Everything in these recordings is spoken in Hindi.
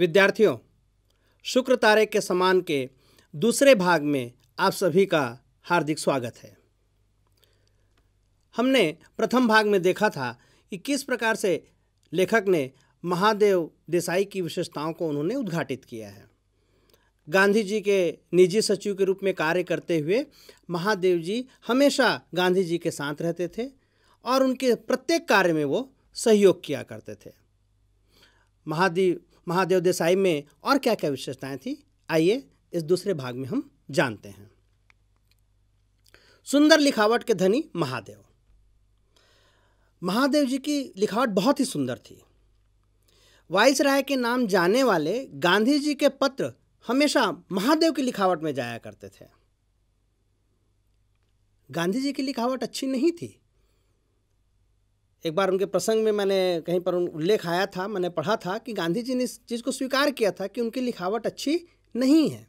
विद्यार्थियों शुक्र तारे के समान के दूसरे भाग में आप सभी का हार्दिक स्वागत है हमने प्रथम भाग में देखा था कि किस प्रकार से लेखक ने महादेव देसाई की विशेषताओं को उन्होंने उद्घाटित किया है गांधी जी के निजी सचिव के रूप में कार्य करते हुए महादेव जी हमेशा गांधी जी के साथ रहते थे और उनके प्रत्येक कार्य में वो सहयोग किया करते थे महादेव महादेव देसाई में और क्या क्या विशेषताएं थी आइए इस दूसरे भाग में हम जानते हैं सुंदर लिखावट के धनी महादेव महादेव जी की लिखावट बहुत ही सुंदर थी वाइस राय के नाम जाने वाले गांधी जी के पत्र हमेशा महादेव की लिखावट में जाया करते थे गांधी जी की लिखावट अच्छी नहीं थी एक बार उनके प्रसंग में मैंने कहीं पर उल्लेख आया था मैंने पढ़ा था कि गांधी जी ने इस चीज़ को स्वीकार किया था कि उनकी लिखावट अच्छी नहीं है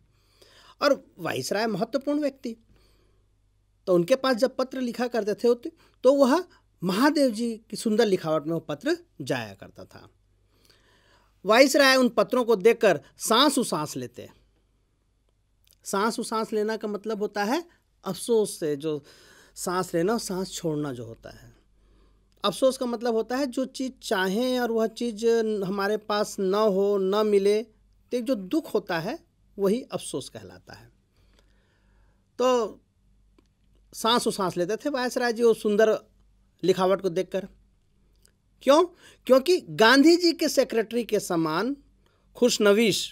और वाइस राय महत्वपूर्ण व्यक्ति तो उनके पास जब पत्र लिखा करते थे तो वह महादेव जी की सुंदर लिखावट में वो पत्र जाया करता था वाइस राय उन पत्रों को देखकर सांस उसांस लेते सांस उसांस लेना का मतलब होता है अफसोस से जो सांस लेना और सांस छोड़ना जो होता है अफसोस का मतलब होता है जो चीज़ चाहें और वह चीज़ हमारे पास न हो न मिले तो एक जो दुख होता है वही अफसोस कहलाता है तो सांस सांस लेते थे वायसराय जी वो सुंदर लिखावट को देखकर क्यों क्योंकि गांधी जी के सेक्रेटरी के समान खुशनवीश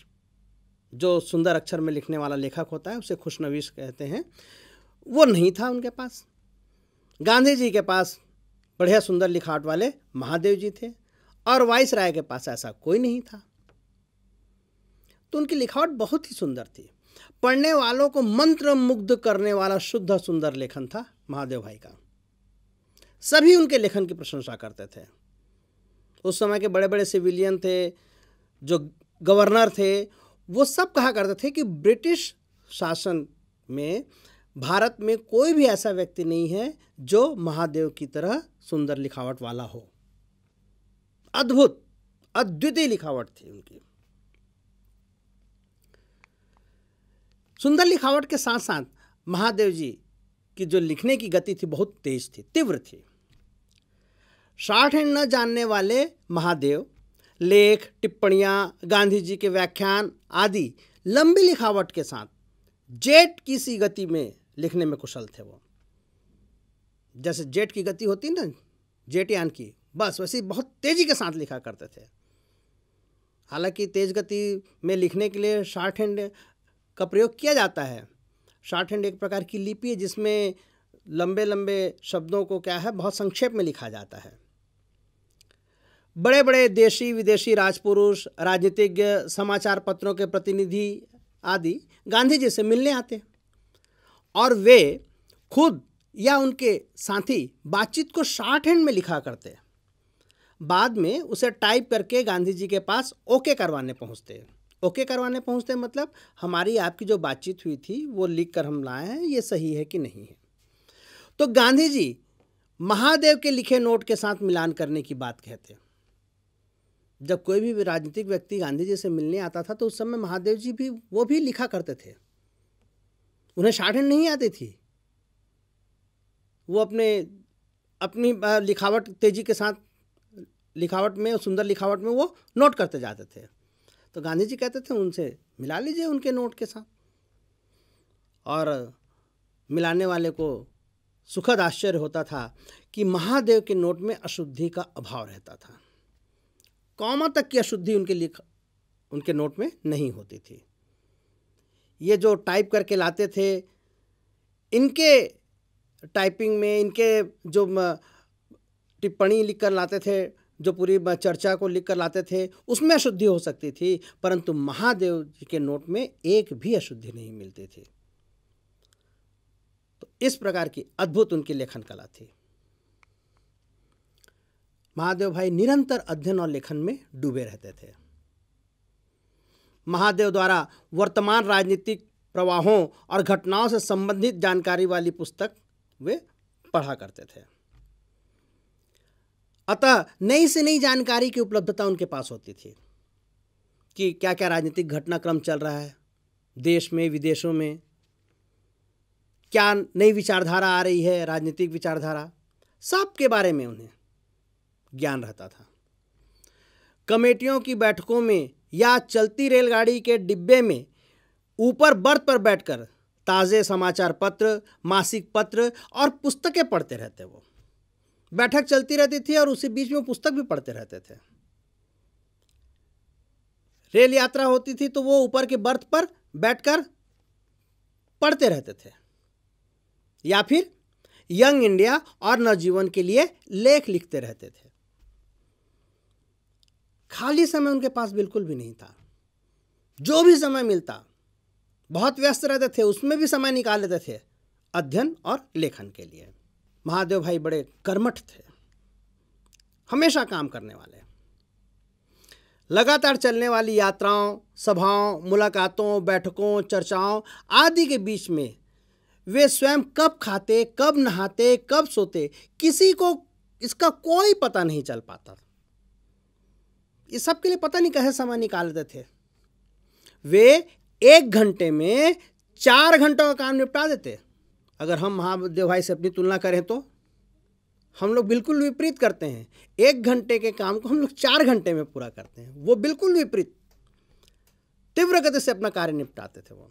जो सुंदर अक्षर में लिखने वाला लेखक होता है उसे खुशनवीश कहते हैं वो नहीं था उनके पास गांधी जी के पास बढ़िया सुंदर लिखावट वाले महादेव जी थे और वाइस राय के पास ऐसा कोई नहीं था तो उनकी लिखावट बहुत ही सुंदर थी पढ़ने वालों को मंत्र मुग्ध करने वाला शुद्ध सुंदर लेखन था महादेव भाई का सभी उनके लेखन की प्रशंसा करते थे उस समय के बड़े बड़े सिविलियन थे जो गवर्नर थे वो सब कहा करते थे कि ब्रिटिश शासन में भारत में कोई भी ऐसा व्यक्ति नहीं है जो महादेव की तरह सुंदर लिखावट वाला हो अद्भुत अद्वितीय लिखावट थी उनकी सुंदर लिखावट के साथ साथ महादेव जी की जो लिखने की गति थी बहुत तेज थी तीव्र थी साठ न जानने वाले महादेव लेख टिप्पणियां गांधी जी के व्याख्यान आदि लंबी लिखावट के साथ जेट किसी गति में लिखने में कुशल थे वो जैसे जेट की गति होती ना जेट यान की बस वैसे बहुत तेज़ी के साथ लिखा करते थे हालांकि तेज़ गति में लिखने के लिए शार्ट हैंड का प्रयोग किया जाता है शार्ट हैंड एक प्रकार की लिपि है जिसमें लंबे लंबे शब्दों को क्या है बहुत संक्षेप में लिखा जाता है बड़े बड़े देशी विदेशी राजपुरुष राजनीतिज्ञ समाचार पत्रों के प्रतिनिधि आदि गांधी जी से मिलने आते और वे खुद या उनके साथी बातचीत को शार्ट हैंड में लिखा करते बाद में उसे टाइप करके गांधी जी के पास ओके करवाने पहुँचते ओके करवाने पहुँचते मतलब हमारी आपकी जो बातचीत हुई थी वो लिख कर हम लाए हैं ये सही है कि नहीं है तो गांधी जी महादेव के लिखे नोट के साथ मिलान करने की बात कहते जब कोई भी राजनीतिक व्यक्ति गांधी जी से मिलने आता था तो उस समय महादेव जी भी वो भी लिखा करते थे उन्हें शार्ट हैंड नहीं आती थी वो अपने अपनी लिखावट तेज़ी के साथ लिखावट में सुंदर लिखावट में वो नोट करते जाते थे तो गांधी जी कहते थे उनसे मिला लीजिए उनके नोट के साथ और मिलाने वाले को सुखद आश्चर्य होता था कि महादेव के नोट में अशुद्धि का अभाव रहता था कौमा तक की अशुद्धि उनके लिख उनके नोट में नहीं होती थी ये जो टाइप करके लाते थे इनके टाइपिंग में इनके जो टिप्पणी लिख कर लाते थे जो पूरी चर्चा को लिख कर लाते थे उसमें अशुद्धि हो सकती थी परंतु महादेव जी के नोट में एक भी अशुद्धि नहीं मिलती थी तो इस प्रकार की अद्भुत उनकी लेखन कला थी महादेव भाई निरंतर अध्ययन और लेखन में डूबे रहते थे महादेव द्वारा वर्तमान राजनीतिक प्रवाहों और घटनाओं से संबंधित जानकारी वाली पुस्तक वे पढ़ा करते थे अतः नई से नई जानकारी की उपलब्धता उनके पास होती थी कि क्या क्या राजनीतिक घटनाक्रम चल रहा है देश में विदेशों में क्या नई विचारधारा आ रही है राजनीतिक विचारधारा सब के बारे में उन्हें ज्ञान रहता था कमेटियों की बैठकों में या चलती रेलगाड़ी के डिब्बे में ऊपर बर्थ पर बैठकर ताज़े समाचार पत्र मासिक पत्र और पुस्तकें पढ़ते रहते वो बैठक चलती रहती थी और उसी बीच में पुस्तक भी पढ़ते रहते थे रेल यात्रा होती थी तो वो ऊपर के बर्थ पर बैठकर पढ़ते रहते थे या फिर यंग इंडिया और नवजीवन के लिए लेख लिखते रहते थे खाली समय उनके पास बिल्कुल भी नहीं था जो भी समय मिलता बहुत व्यस्त रहते थे उसमें भी समय निकाल लेते थे अध्ययन और लेखन के लिए महादेव भाई बड़े कर्मठ थे हमेशा काम करने वाले लगातार चलने वाली यात्राओं सभाओं मुलाकातों बैठकों चर्चाओं आदि के बीच में वे स्वयं कब खाते कब नहाते कब सोते किसी को इसका कोई पता नहीं चल पाता इस सब के लिए पता नहीं कैसे समय निकालते थे वे एक घंटे में चार घंटों का काम निपटा देते अगर हम महादेव भाई से अपनी तुलना करें तो हम लोग बिल्कुल विपरीत करते हैं एक घंटे के काम को हम लोग चार घंटे में पूरा करते हैं वो बिल्कुल विपरीत तीव्र गति से अपना कार्य निपटाते थे वो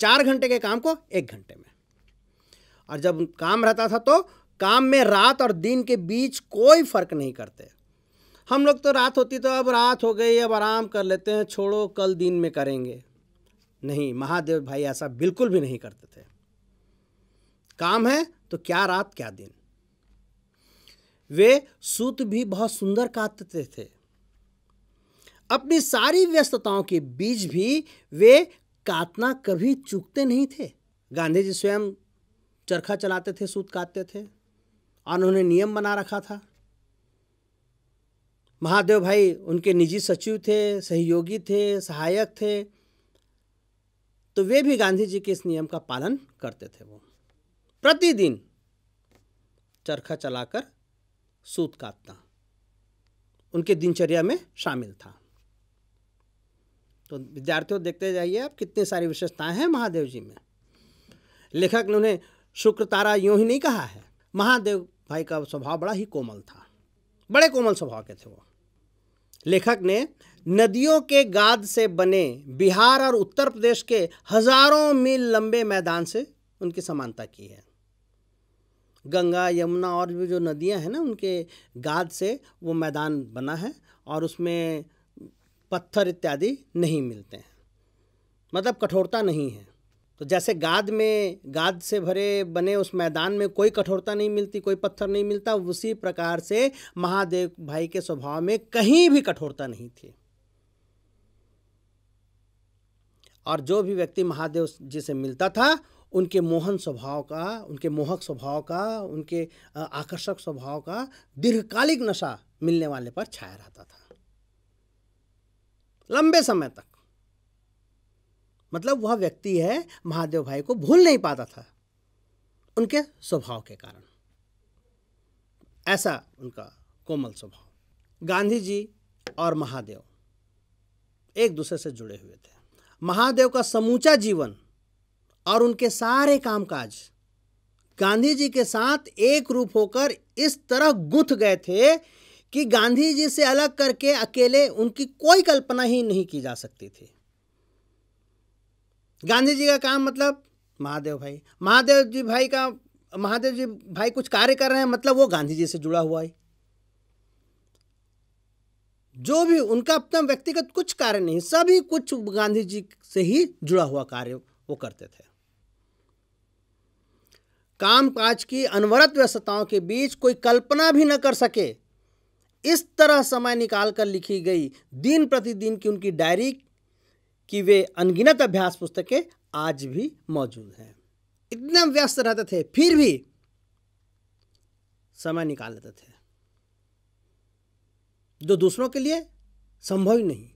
चार घंटे के काम को एक घंटे में और जब काम रहता था तो काम में रात और दिन के बीच कोई फर्क नहीं करते हम लोग तो रात होती तो अब रात हो गई अब आराम कर लेते हैं छोड़ो कल दिन में करेंगे नहीं महादेव भाई ऐसा बिल्कुल भी नहीं करते थे काम है तो क्या रात क्या दिन वे सूत भी बहुत सुंदर काटते थे अपनी सारी व्यस्तताओं के बीच भी वे काटना कभी चूकते नहीं थे गांधी जी स्वयं चरखा चलाते थे सूत काटते थे और उन्होंने नियम बना रखा था महादेव भाई उनके निजी सचिव थे सहयोगी थे सहायक थे तो वे भी गांधी जी के इस नियम का पालन करते थे वो प्रतिदिन चरखा चलाकर सूत काटता उनके दिनचर्या में शामिल था तो विद्यार्थियों देखते जाइए आप कितनी सारी विशेषताएं हैं महादेव जी में लेखक ने उन्हें शुक्र तारा यूं ही नहीं कहा है महादेव भाई का स्वभाव बड़ा ही कोमल था बड़े कोमल स्वभाव के थे वो लेखक ने नदियों के गाद से बने बिहार और उत्तर प्रदेश के हजारों मील लंबे मैदान से उनकी समानता की है गंगा यमुना और भी जो नदियां हैं ना उनके गाद से वो मैदान बना है और उसमें पत्थर इत्यादि नहीं मिलते हैं मतलब कठोरता नहीं है तो जैसे गाद में गाद से भरे बने उस मैदान में कोई कठोरता नहीं मिलती कोई पत्थर नहीं मिलता उसी प्रकार से महादेव भाई के स्वभाव में कहीं भी कठोरता नहीं थी और जो भी व्यक्ति महादेव जी से मिलता था उनके मोहन स्वभाव का उनके मोहक स्वभाव का उनके आकर्षक स्वभाव का दीर्घकालिक नशा मिलने वाले पर छाया रहता था लंबे समय तक मतलब वह व्यक्ति है महादेव भाई को भूल नहीं पाता था उनके स्वभाव के कारण ऐसा उनका कोमल स्वभाव गांधी जी और महादेव एक दूसरे से जुड़े हुए थे महादेव का समूचा जीवन और उनके सारे कामकाज गांधी जी के साथ एक रूप होकर इस तरह गुथ गए थे कि गांधी जी से अलग करके अकेले उनकी कोई कल्पना ही नहीं की जा सकती थी गांधी जी का काम मतलब महादेव भाई महादेव जी भाई का महादेव जी भाई कुछ कार्य कर रहे हैं मतलब वो गांधी जी से जुड़ा हुआ है जो भी उनका अपना व्यक्तिगत कुछ कार्य नहीं सभी कुछ गांधी जी से ही जुड़ा हुआ कार्य वो करते थे काम काज की अनवरत व्यस्तताओं के बीच कोई कल्पना भी न कर सके इस तरह समय निकालकर लिखी गई दिन प्रतिदिन की उनकी डायरी की वे अनगिनत अभ्यास पुस्तकें आज भी मौजूद हैं इतना व्यस्त रहते थे फिर भी समय निकाल लेते थे जो दूसरों के लिए संभव ही नहीं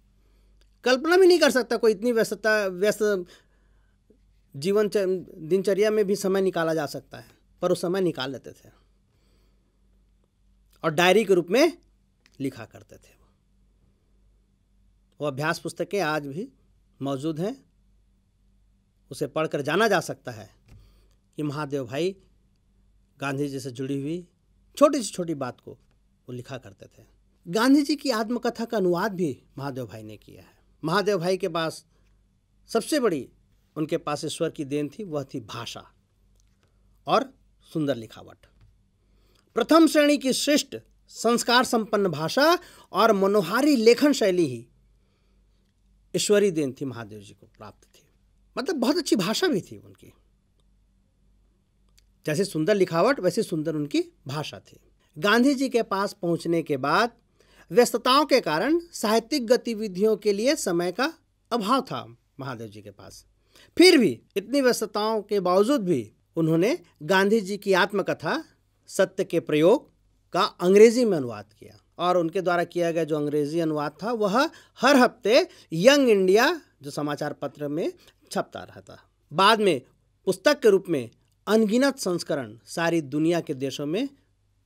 कल्पना भी नहीं कर सकता कोई इतनी व्यस्तता व्यस्त जीवन दिनचर्या में भी समय निकाला जा सकता है पर वो समय निकाल लेते थे और डायरी के रूप में लिखा करते थे वो अभ्यास पुस्तकें आज भी मौजूद हैं उसे पढ़कर जाना जा सकता है कि महादेव भाई गांधी जी से जुड़ी हुई छोटी से छोटी बात को वो लिखा करते थे गांधी जी की आत्मकथा का अनुवाद भी महादेव भाई ने किया है महादेव भाई के पास सबसे बड़ी उनके पास ईश्वर की देन थी वह थी भाषा और सुंदर लिखावट प्रथम श्रेणी की श्रेष्ठ संस्कार संपन्न भाषा और मनोहारी लेखन शैली ही ईश्वरी देन थी महादेव जी को प्राप्त थी मतलब बहुत अच्छी भाषा भी थी उनकी जैसे सुंदर लिखावट वैसे सुंदर उनकी भाषा थी गांधी जी के पास पहुंचने के बाद व्यस्तताओं के कारण साहित्यिक गतिविधियों के लिए समय का अभाव था महादेव जी के पास फिर भी इतनी व्यस्तताओं के बावजूद भी उन्होंने गांधी जी की आत्मकथा सत्य के प्रयोग का अंग्रेजी में अनुवाद किया और उनके द्वारा किया गया जो अंग्रेजी अनुवाद था वह हर हफ्ते यंग इंडिया जो समाचार पत्र में छपता रहता बाद में पुस्तक के रूप में अनगिनत संस्करण सारी दुनिया के देशों में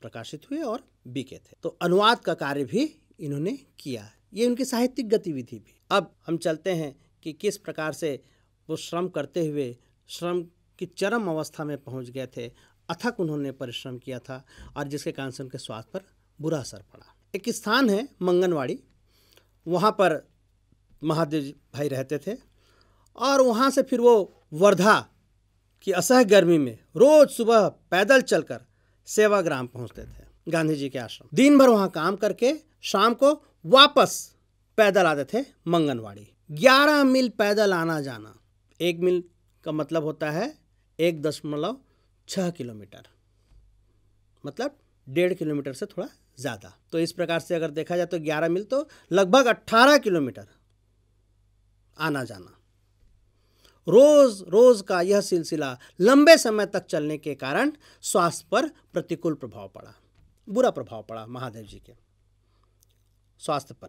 प्रकाशित हुए और बिके थे तो अनुवाद का कार्य भी इन्होंने किया ये उनकी साहित्यिक गतिविधि भी अब हम चलते हैं कि किस प्रकार से वो श्रम करते हुए श्रम की चरम अवस्था में पहुंच गए थे अथक उन्होंने परिश्रम किया था और जिसके कारण से उनके स्वास्थ्य पर बुरा असर पड़ा एक स्थान है मंगनवाड़ी वहाँ पर महादेव भाई रहते थे और वहाँ से फिर वो वर्धा की असह गर्मी में रोज़ सुबह पैदल चलकर सेवाग्राम पहुँचते थे गांधी जी के आश्रम दिन भर वहां काम करके शाम को वापस पैदल आते थे मंगनवाड़ी ग्यारह मील पैदल आना जाना एक मील का मतलब होता है एक दशमलव छह किलोमीटर मतलब डेढ़ किलोमीटर से थोड़ा ज़्यादा तो इस प्रकार से अगर देखा जाए तो ग्यारह मील तो लगभग अट्ठारह किलोमीटर आना जाना रोज़ रोज़ का यह सिलसिला लंबे समय तक चलने के कारण स्वास्थ्य पर प्रतिकूल प्रभाव पड़ा बुरा प्रभाव पड़ा महादेव जी के स्वास्थ्य पर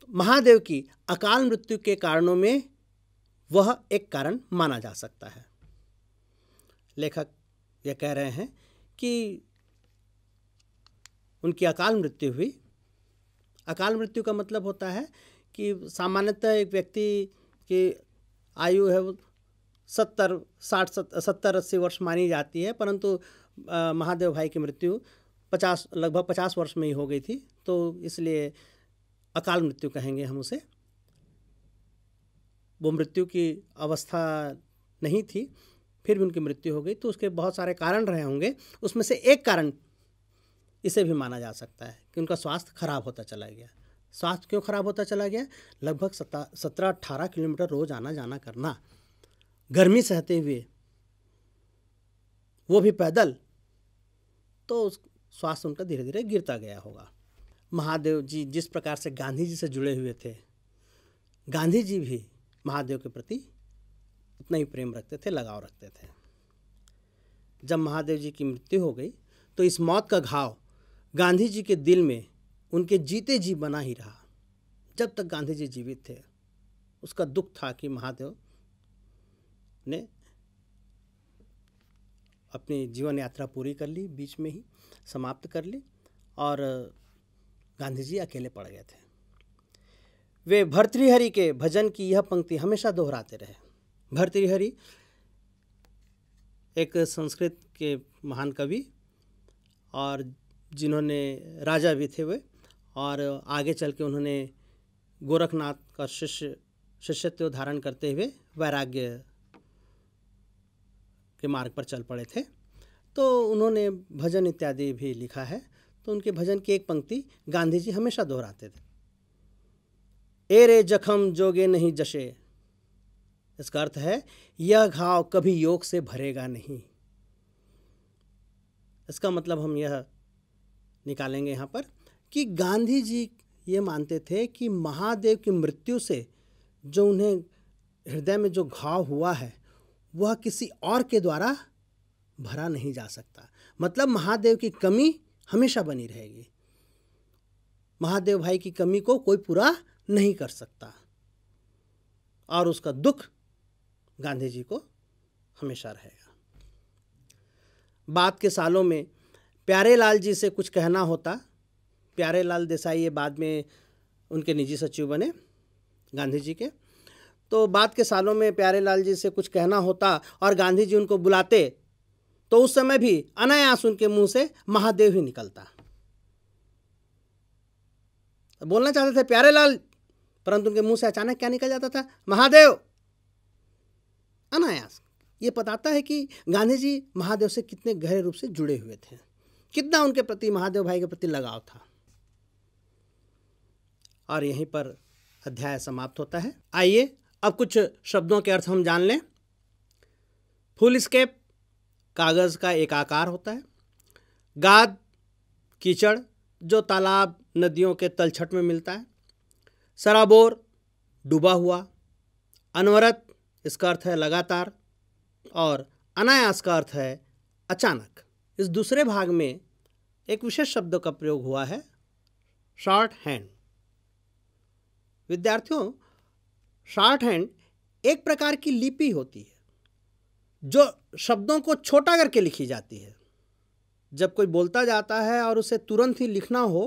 तो महादेव की अकाल मृत्यु के कारणों में वह एक कारण माना जा सकता है लेखक यह कह रहे हैं कि उनकी अकाल मृत्यु हुई अकाल मृत्यु का मतलब होता है कि सामान्यतः एक व्यक्ति की आयु है वो सत्तर साठ सत्तर अस्सी वर्ष मानी जाती है परंतु महादेव भाई की मृत्यु पचास लगभग पचास वर्ष में ही हो गई थी तो इसलिए अकाल मृत्यु कहेंगे हम उसे वो मृत्यु की अवस्था नहीं थी फिर भी उनकी मृत्यु हो गई तो उसके बहुत सारे कारण रहे होंगे उसमें से एक कारण इसे भी माना जा सकता है कि उनका स्वास्थ्य खराब होता चला गया स्वास्थ्य क्यों खराब होता चला गया लगभग सता सत्रह अट्ठारह किलोमीटर रोज आना जाना करना गर्मी सहते हुए वो भी पैदल तो उस स्वास्थ्य उनका धीरे धीरे गिरता गया होगा महादेव जी जिस प्रकार से गांधी जी से जुड़े हुए थे गांधी जी भी महादेव के प्रति उतना ही प्रेम रखते थे लगाव रखते थे जब महादेव जी की मृत्यु हो गई तो इस मौत का घाव गांधी जी के दिल में उनके जीते जी बना ही रहा जब तक गांधी जी जीवित थे उसका दुख था कि महादेव ने अपनी जीवन यात्रा पूरी कर ली बीच में ही समाप्त कर ली और गांधी जी अकेले पड़ गए थे वे भर्तृहरि के भजन की यह पंक्ति हमेशा दोहराते रहे भर्तृहरि एक संस्कृत के महान कवि और जिन्होंने राजा भी थे वे और आगे चल के उन्होंने गोरखनाथ का शिष्य शिष्यत्व धारण करते हुए वैराग्य के मार्ग पर चल पड़े थे तो उन्होंने भजन इत्यादि भी लिखा है तो उनके भजन की एक पंक्ति गांधी जी हमेशा दोहराते थे ए रे जखम जोगे नहीं जशे इसका अर्थ है यह घाव कभी योग से भरेगा नहीं इसका मतलब हम यह निकालेंगे यहाँ पर कि गांधी जी ये मानते थे कि महादेव की मृत्यु से जो उन्हें हृदय में जो घाव हुआ है वह किसी और के द्वारा भरा नहीं जा सकता मतलब महादेव की कमी हमेशा बनी रहेगी महादेव भाई की कमी को कोई पूरा नहीं कर सकता और उसका दुख गांधी जी को हमेशा रहेगा बाद के सालों में प्यारे लाल जी से कुछ कहना होता प्यारे लाल देसाई ये बाद में उनके निजी सचिव बने गांधी जी के तो बाद के सालों में प्यारे लाल जी से कुछ कहना होता और गांधी जी उनको बुलाते तो उस समय भी अनायास उनके मुंह से महादेव ही निकलता बोलना चाहते थे प्यारे लाल परंतु उनके मुंह से अचानक क्या निकल जाता था महादेव अनायास ये बताता है कि गांधी जी महादेव से कितने गहरे रूप से जुड़े हुए थे कितना उनके प्रति महादेव भाई के प्रति लगाव था और यहीं पर अध्याय समाप्त होता है आइए अब कुछ शब्दों के अर्थ हम जान लें फुल स्केप कागज़ का एक आकार होता है गाद कीचड़ जो तालाब नदियों के तलछट में मिलता है सराबोर डूबा हुआ अनवरत इसका अर्थ है लगातार और अनायास का अर्थ है अचानक इस दूसरे भाग में एक विशेष शब्द का प्रयोग हुआ है शॉर्ट हैंड विद्यार्थियों शॉर्ट हैंड एक प्रकार की लिपि होती है जो शब्दों को छोटा करके लिखी जाती है जब कोई बोलता जाता है और उसे तुरंत ही लिखना हो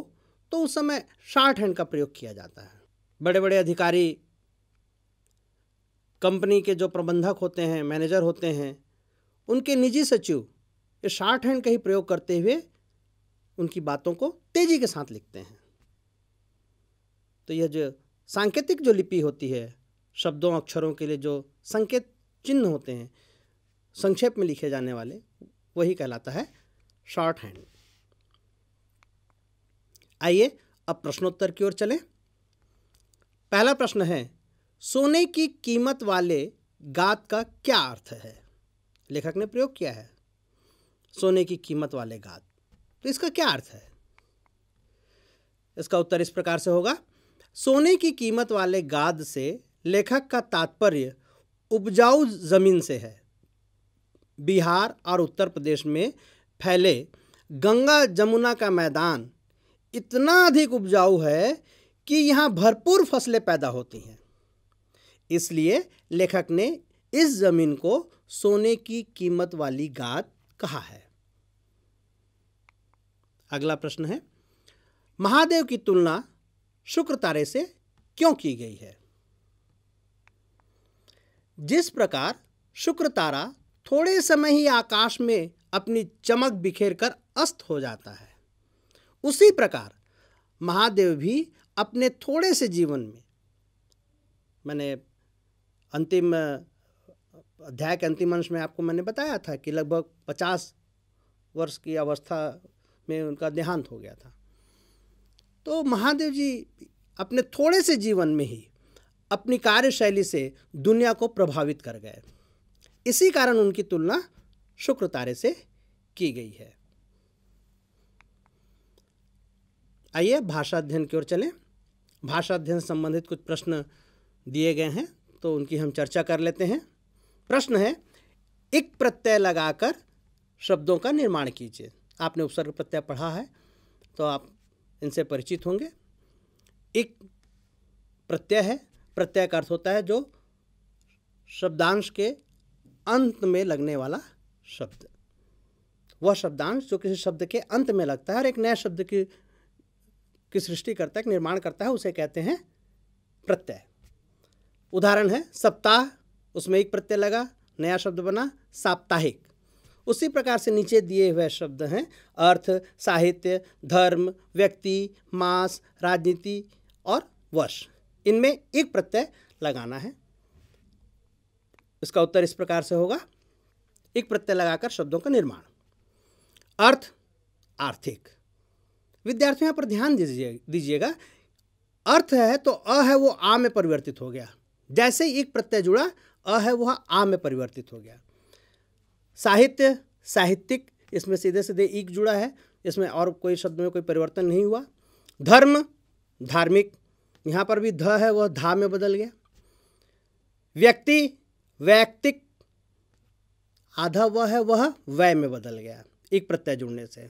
तो उस समय शॉर्ट हैंड का प्रयोग किया जाता है बड़े बड़े अधिकारी कंपनी के जो प्रबंधक होते हैं मैनेजर होते हैं उनके निजी सचिव ये शॉर्ट हैंड का ही प्रयोग करते हुए उनकी बातों को तेज़ी के साथ लिखते हैं तो यह जो सांकेतिक जो लिपि होती है शब्दों अक्षरों के लिए जो संकेत चिन्ह होते हैं संक्षेप में लिखे जाने वाले वही कहलाता है शॉर्ट हैंड आइए अब प्रश्नोत्तर की ओर चलें पहला प्रश्न है सोने की कीमत वाले गात का क्या अर्थ है लेखक ने प्रयोग किया है सोने की कीमत वाले गात तो इसका क्या अर्थ है इसका उत्तर इस प्रकार से होगा सोने की कीमत वाले गाद से लेखक का तात्पर्य उपजाऊ ज़मीन से है बिहार और उत्तर प्रदेश में फैले गंगा जमुना का मैदान इतना अधिक उपजाऊ है कि यहाँ भरपूर फसलें पैदा होती हैं इसलिए लेखक ने इस ज़मीन को सोने की कीमत वाली गात कहा है अगला प्रश्न है महादेव की तुलना शुक्र तारे से क्यों की गई है जिस प्रकार शुक्र तारा थोड़े समय ही आकाश में अपनी चमक बिखेर कर अस्त हो जाता है उसी प्रकार महादेव भी अपने थोड़े से जीवन में मैंने अंतिम अध्याय के अंतिम अंश में आपको मैंने बताया था कि लगभग पचास वर्ष की अवस्था में उनका देहांत हो गया था तो महादेव जी अपने थोड़े से जीवन में ही अपनी कार्यशैली से दुनिया को प्रभावित कर गए इसी कारण उनकी तुलना शुक्र तारे से की गई है आइए भाषा अध्ययन की ओर चलें भाषा अध्ययन संबंधित कुछ प्रश्न दिए गए हैं तो उनकी हम चर्चा कर लेते हैं प्रश्न है एक प्रत्यय लगाकर शब्दों का निर्माण कीजिए आपने उपसर्ग प्रत्यय पढ़ा है तो आप इनसे परिचित होंगे एक प्रत्यय है प्रत्यय का अर्थ होता है जो शब्दांश के अंत में लगने वाला शब्द वह शब्दांश जो किसी शब्द के अंत में लगता है और एक नए शब्द की की सृष्टि करता है निर्माण करता है उसे कहते हैं प्रत्यय उदाहरण है सप्ताह उसमें एक प्रत्यय लगा नया शब्द बना साप्ताहिक उसी प्रकार से नीचे दिए हुए शब्द हैं अर्थ साहित्य धर्म व्यक्ति मास राजनीति और वर्ष इनमें एक प्रत्यय लगाना है इसका उत्तर इस प्रकार से होगा एक प्रत्यय लगाकर शब्दों का निर्माण अर्थ आर्थिक विद्यार्थियों यहां पर ध्यान दीजिए दीजिएगा अर्थ है तो अ है वो आ में परिवर्तित हो गया जैसे एक प्रत्यय जुड़ा अ है वह आ में परिवर्तित हो गया साहित्य साहित्यिक इसमें सीधे सीधे एक जुड़ा है इसमें और कोई शब्द में कोई परिवर्तन नहीं हुआ धर्म धार्मिक यहाँ पर भी ध है वह धा में बदल गया व्यक्ति वैयक्तिक आधा वह है वह वय में बदल गया एक प्रत्यय जुड़ने से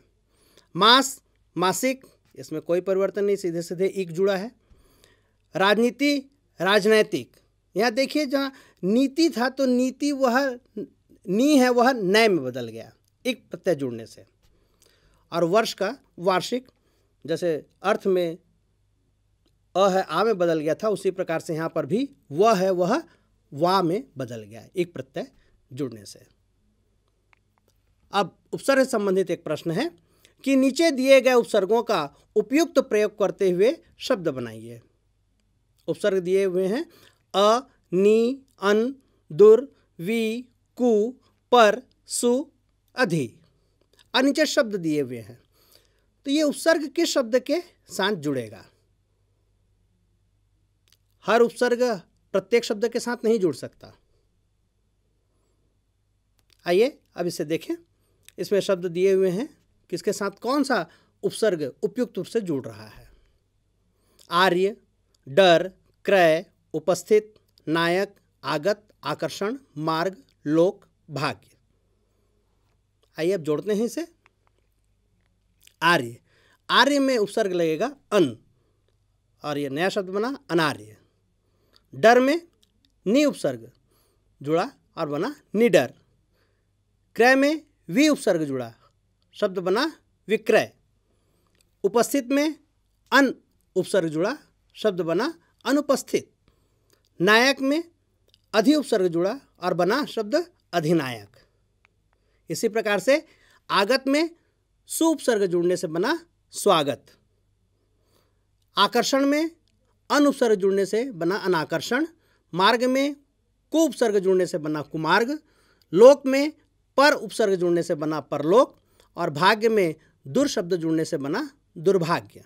मास मासिक इसमें कोई परिवर्तन नहीं सीधे सीधे एक जुड़ा है राजनीति राजनैतिक यहाँ देखिए जहाँ नीति था तो नीति वह नी है वह नय में बदल गया एक प्रत्यय जुड़ने से और वर्ष का वार्षिक जैसे अर्थ में अ है आ में बदल गया था उसी प्रकार से यहाँ पर भी व है वह वा में बदल गया एक प्रत्यय जुड़ने से अब उपसर्ग से संबंधित एक प्रश्न है कि नीचे दिए गए उपसर्गों का उपयुक्त प्रयोग करते हुए शब्द बनाइए उपसर्ग दिए हुए हैं अ नी अन दुर वी कु पर सु अधि अनिचे शब्द दिए हुए हैं तो ये उपसर्ग किस शब्द के साथ जुड़ेगा हर उपसर्ग प्रत्येक शब्द के साथ नहीं जुड़ सकता आइए अब इसे देखें इसमें शब्द दिए हुए हैं किसके साथ कौन सा उपसर्ग उपयुक्त रूप से जुड़ रहा है आर्य डर क्रय उपस्थित नायक आगत आकर्षण मार्ग लोक भाग्य आइए अब जोड़ते हैं इसे आर्य आर्य में उपसर्ग लगेगा अन और ये नया शब्द बना अनार्य डर में नी उपसर्ग जुड़ा और बना निडर क्रय में वी उपसर्ग जुड़ा शब्द बना विक्रय उपस्थित में अन उपसर्ग जुड़ा शब्द बना अनुपस्थित नायक में अधि उपसर्ग जुड़ा और बना शब्द अधिनायक इसी प्रकार से आगत में सु उपसर्ग जुड़ने से बना स्वागत आकर्षण में अनुपसर्ग जुड़ने से बना अनाकर्षण मार्ग में कुपसर्ग उपसर्ग जुड़ने से बना कुमार्ग लोक में पर उपसर्ग जुड़ने से बना परलोक और भाग्य में दुर शब्द जुड़ने से बना दुर्भाग्य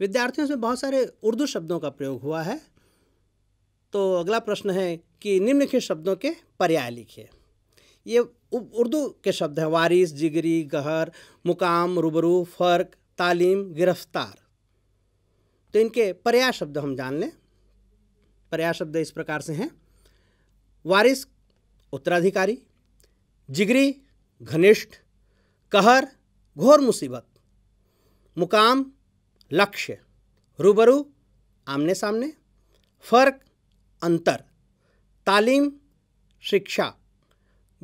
विद्यार्थियों से बहुत सारे उर्दू शब्दों का प्रयोग हुआ है तो अगला प्रश्न है कि निम्नलिखित शब्दों के पर्याय लिखिए ये उर्दू के शब्द हैं वारिस जिगरी गहर मुकाम रूबरू फ़र्क तालीम गिरफ्तार तो इनके पर्याय शब्द हम जान लें पर्याय शब्द इस प्रकार से हैं वारिस उत्तराधिकारी जिगरी घनिष्ठ कहर घोर मुसीबत मुकाम लक्ष्य रूबरू आमने सामने फ़र्क अंतर तालीम शिक्षा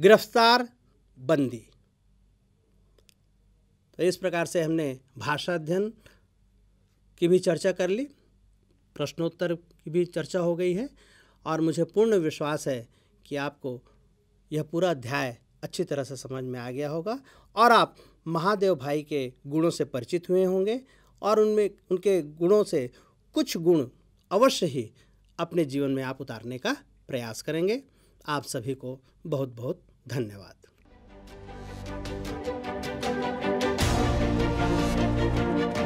गिरफ्तार बंदी तो इस प्रकार से हमने भाषा अध्ययन की भी चर्चा कर ली प्रश्नोत्तर की भी चर्चा हो गई है और मुझे पूर्ण विश्वास है कि आपको यह पूरा अध्याय अच्छी तरह से समझ में आ गया होगा और आप महादेव भाई के गुणों से परिचित हुए होंगे और उनमें उनके गुणों से कुछ गुण अवश्य ही अपने जीवन में आप उतारने का प्रयास करेंगे आप सभी को बहुत बहुत धन्यवाद Thank you.